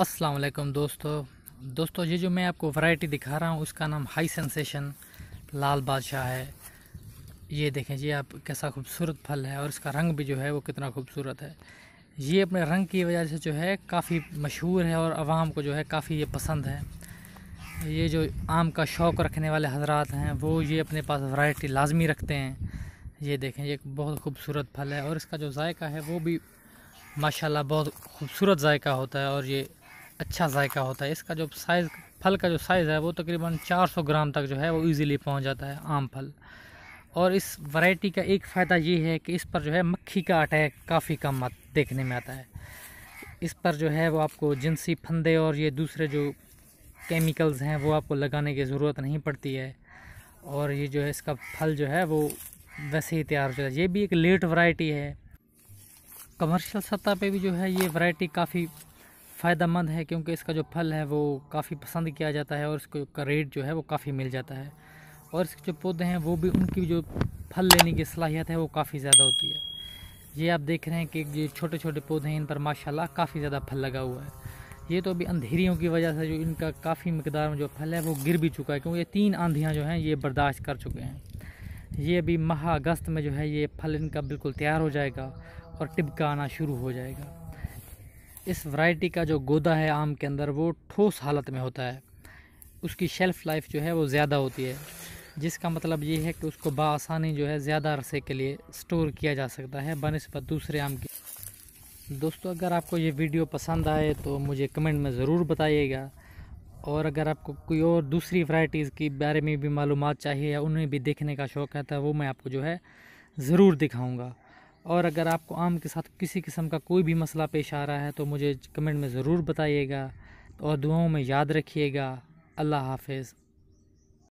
अस्सलाम वालेकुम दोस्तों दोस्तों ये जो मैं आपको वैरायटी दिखा रहा हूँ उसका नाम हाई सेंसेशन लाल बादशाह है ये देखें जी आप कैसा खूबसूरत फल है और इसका रंग भी जो है वो कितना खूबसूरत है ये अपने रंग की वजह से जो है काफ़ी मशहूर है और आवाम को जो है काफ़ी ये पसंद है ये जो आम का शौक़ रखने वाले हजरात हैं वो ये अपने पास वैरायटी लाजमी रखते हैं ये देखें ये बहुत खूबसूरत फल है और इसका जो जायका है वो भी माशाल्लाह बहुत खूबसूरत जायका होता है और ये अच्छा जायका होता है इसका जो साइज़ फल का जो साइज़ है वो तकरीबन 400 ग्राम तक जो है वो इजीली पहुंच जाता है आम फल और इस वैरायटी का एक फ़ायदा ये है कि इस पर जो है मक्खी का अटैक काफ़ी कम देखने में आता है इस पर जो है वो आपको जिनसी फंदे और ये दूसरे जो केमिकल्स हैं वो आपको लगाने की ज़रूरत नहीं पड़ती है और ये जो है इसका फल जो है वो वैसे ही तैयार हो जाता है ये भी एक लेट वैरायटी है कमर्शियल सतह पे भी जो है ये वैरायटी काफ़ी फ़ायदेमंद है क्योंकि इसका जो फल है वो काफ़ी पसंद किया जाता है और इसको का रेट जो है वो काफ़ी मिल जाता है और इसके जो पौधे हैं वो भी उनकी जो फल लेने की सलाहियत है वो काफ़ी ज़्यादा होती है ये आप देख रहे हैं कि ये छोटे छोटे पौधे हैं इन पर माशाल्लाह काफ़ी ज़्यादा फल लगा हुआ है ये तो अभी अंधेरियों की वजह से जो इनका काफ़ी मकदार में जो फल है वो गिर भी चुका है क्योंकि ये तीन आंधियाँ जो हैं ये बर्दाश्त कर चुके हैं ये अभी माह अगस्त में जो है ये फल इनका बिल्कुल तैयार हो जाएगा और टिपका आना शुरू हो जाएगा इस वैरायटी का जो गोदा है आम के अंदर वो ठोस हालत में होता है उसकी शेल्फ़ लाइफ जो है वो ज़्यादा होती है जिसका मतलब ये है कि उसको बासानी जो है ज़्यादा अरसे के लिए स्टोर किया जा सकता है बनस्बत दूसरे आम के दोस्तों अगर आपको ये वीडियो पसंद आए तो मुझे कमेंट में ज़रूर बताइएगा और अगर आपको कोई और दूसरी वैराइटीज़ के बारे में भी मालूम चाहिए या उन्हें भी देखने का शौक़ है तो वो मैं आपको जो है ज़रूर दिखाऊँगा और अगर आपको आम के साथ किसी किस्म का कोई भी मसला पेश आ रहा है तो मुझे कमेंट में ज़रूर बताइएगा और दुआओं में याद रखिएगा अल्लाह हाफिज़